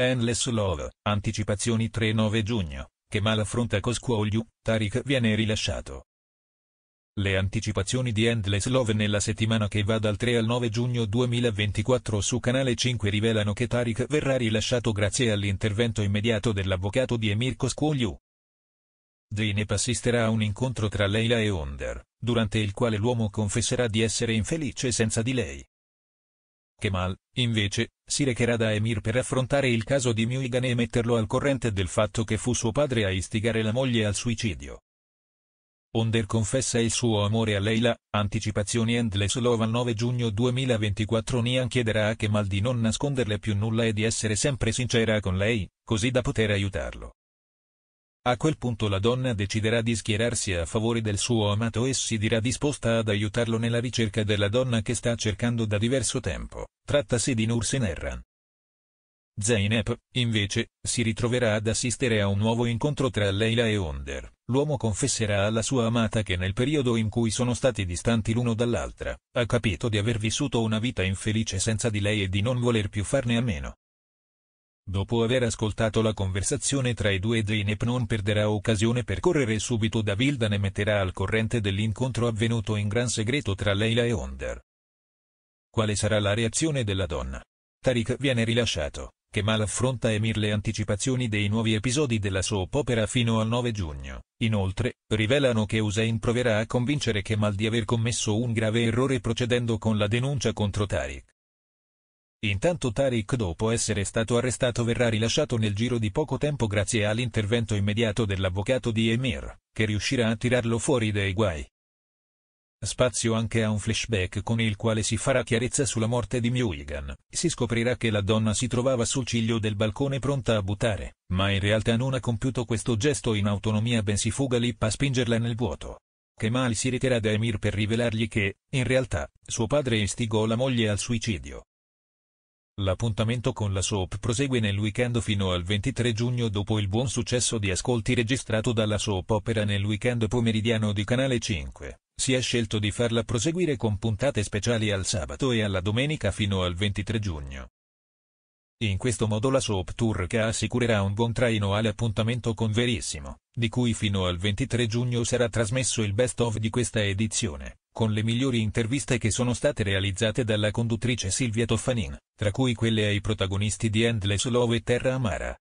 Endless Love, anticipazioni 3-9 giugno, che mal affronta Coscuogliu, Tariq viene rilasciato. Le anticipazioni di Endless Love nella settimana che va dal 3 al 9 giugno 2024 su Canale 5 rivelano che Tariq verrà rilasciato grazie all'intervento immediato dell'avvocato di Emir Coscuogliu. Zeynep assisterà a un incontro tra Leila e Onder, durante il quale l'uomo confesserà di essere infelice senza di lei. Kemal, invece, si recherà da Emir per affrontare il caso di Muigan e metterlo al corrente del fatto che fu suo padre a istigare la moglie al suicidio. Onder confessa il suo amore a Leila, anticipazioni endless love al 9 giugno 2024 Nian chiederà a Kemal di non nasconderle più nulla e di essere sempre sincera con lei, così da poter aiutarlo. A quel punto la donna deciderà di schierarsi a favore del suo amato e si dirà disposta ad aiutarlo nella ricerca della donna che sta cercando da diverso tempo, trattasi di Nursen Erran. Zeynep, invece, si ritroverà ad assistere a un nuovo incontro tra Leila e Onder, l'uomo confesserà alla sua amata che nel periodo in cui sono stati distanti l'uno dall'altra, ha capito di aver vissuto una vita infelice senza di lei e di non voler più farne a meno. Dopo aver ascoltato la conversazione tra i due Zeynep non perderà occasione per correre subito da Vildan e metterà al corrente dell'incontro avvenuto in gran segreto tra Leila e Onder. Quale sarà la reazione della donna? Tarik viene rilasciato, Kemal affronta Emir le anticipazioni dei nuovi episodi della soap opera fino al 9 giugno. Inoltre, rivelano che Hussein proverà a convincere Kemal di aver commesso un grave errore procedendo con la denuncia contro Tarik. Intanto Tariq dopo essere stato arrestato verrà rilasciato nel giro di poco tempo grazie all'intervento immediato dell'avvocato di Emir, che riuscirà a tirarlo fuori dai guai. Spazio anche a un flashback con il quale si farà chiarezza sulla morte di Muigan. Si scoprirà che la donna si trovava sul ciglio del balcone pronta a buttare, ma in realtà non ha compiuto questo gesto in autonomia bensì fuga Lip a spingerla nel vuoto. Kemal si recherà da Emir per rivelargli che, in realtà, suo padre istigò la moglie al suicidio. L'appuntamento con la soap prosegue nel weekend fino al 23 giugno dopo il buon successo di ascolti registrato dalla soap opera nel weekend pomeridiano di Canale 5. Si è scelto di farla proseguire con puntate speciali al sabato e alla domenica fino al 23 giugno. In questo modo la Soap Tour che assicurerà un buon traino all'appuntamento con Verissimo, di cui fino al 23 giugno sarà trasmesso il best of di questa edizione, con le migliori interviste che sono state realizzate dalla conduttrice Silvia Toffanin, tra cui quelle ai protagonisti di Endless Love e Terra Amara,